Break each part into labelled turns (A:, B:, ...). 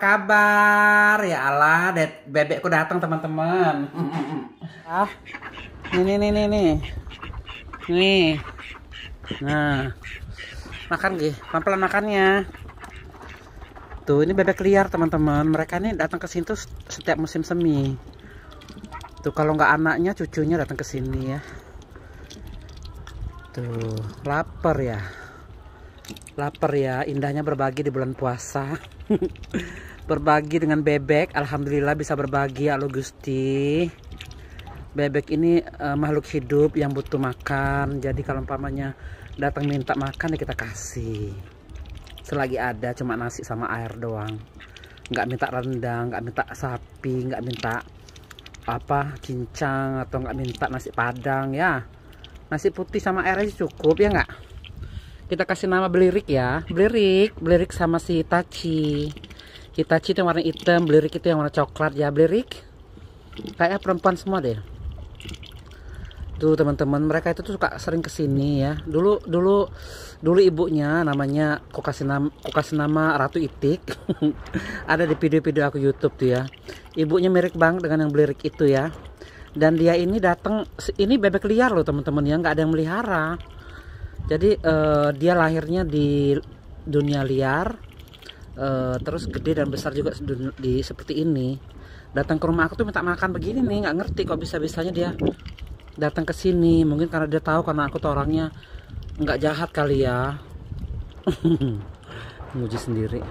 A: kabar ya Allah bebekku datang teman-teman ah ini nih nih nih nih nah makan gih pelan-pelan makannya tuh ini bebek liar teman-teman mereka ini datang ke sini tuh setiap musim semi tuh kalau nggak anaknya cucunya datang ke sini ya tuh lapar ya lapar ya indahnya berbagi di bulan puasa berbagi dengan bebek alhamdulillah bisa berbagi Alu Gusti bebek ini uh, makhluk hidup yang butuh makan jadi kalau umpamanya datang minta makan ya kita kasih selagi ada cuma nasi sama air doang nggak minta rendang nggak minta sapi nggak minta apa cincang atau nggak minta nasi padang ya nasi putih sama air aja cukup ya nggak kita kasih nama belirik ya belirik belirik sama si taci kita itu yang warna hitam, belirik itu yang warna coklat ya belirik. Kayak perempuan semua deh. Tuh teman-teman, mereka itu tuh suka sering kesini ya. Dulu dulu dulu ibunya namanya aku kasih nama, Ratu Itik. Ada di video-video aku YouTube tuh ya. Ibunya mirip banget dengan yang belirik itu ya. Dan dia ini datang ini bebek liar loh teman-teman ya, nggak ada yang melihara. Jadi uh, dia lahirnya di dunia liar e, terus gede dan besar juga di seperti ini datang ke rumah aku tuh minta makan begini nih nggak ngerti kok bisa bisanya dia datang ke sini mungkin karena dia tahu karena aku tuh orangnya nggak jahat kali ya muji sendiri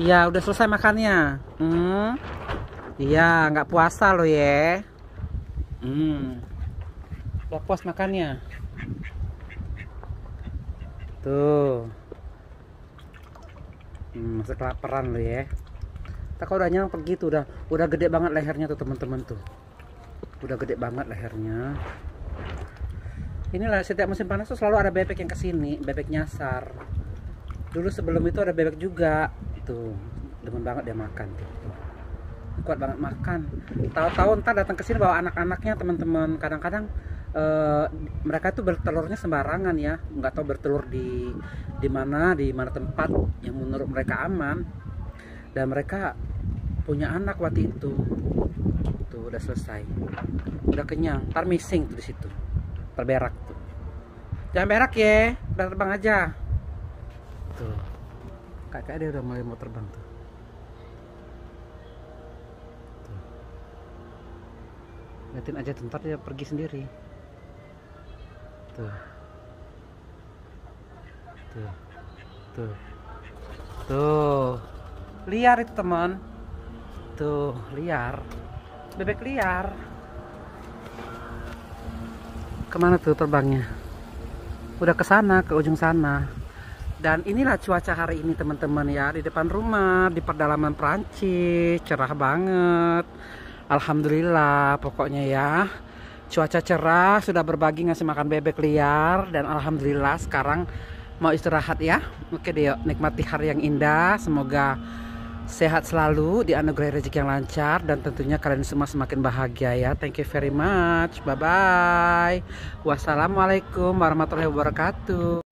A: ya udah selesai makannya hmm iya nggak puasa lo ya hmm udah puas makannya tuh hmm, masih kelaparan lo ya tak kau udah nyampe gitu udah udah gede banget lehernya tuh teman-teman tuh udah gede banget lehernya inilah setiap musim panas tuh selalu ada bebek yang kesini bebek nyasar dulu sebelum itu ada bebek juga tuh gitu. demen banget dia makan tuh gitu. kuat banget makan Tahun-tahun ntar datang kesini bawa anak-anaknya teman-teman kadang-kadang uh, mereka tuh bertelurnya sembarangan ya nggak tahu bertelur di di mana di mana tempat yang menurut mereka aman dan mereka punya anak waktu itu tuh udah selesai udah kenyang tar missing tuh di situ terberak tuh jangan berak ya udah terbang aja tuh kakak dia udah mulai mau terbang tuh Liatin aja tentar dia pergi sendiri tuh tuh tuh tuh liar itu teman tuh liar bebek liar kemana tuh terbangnya udah ke sana ke ujung sana dan inilah cuaca hari ini teman-teman ya di depan rumah di pedalaman Perancis cerah banget Alhamdulillah pokoknya ya cuaca cerah sudah berbagi ngasih makan bebek liar dan alhamdulillah sekarang mau istirahat ya oke deh yuk nikmati hari yang indah semoga sehat selalu dianugerahi rezeki yang lancar dan tentunya kalian semua semakin bahagia ya thank you very much bye bye wassalamualaikum warahmatullahi wabarakatuh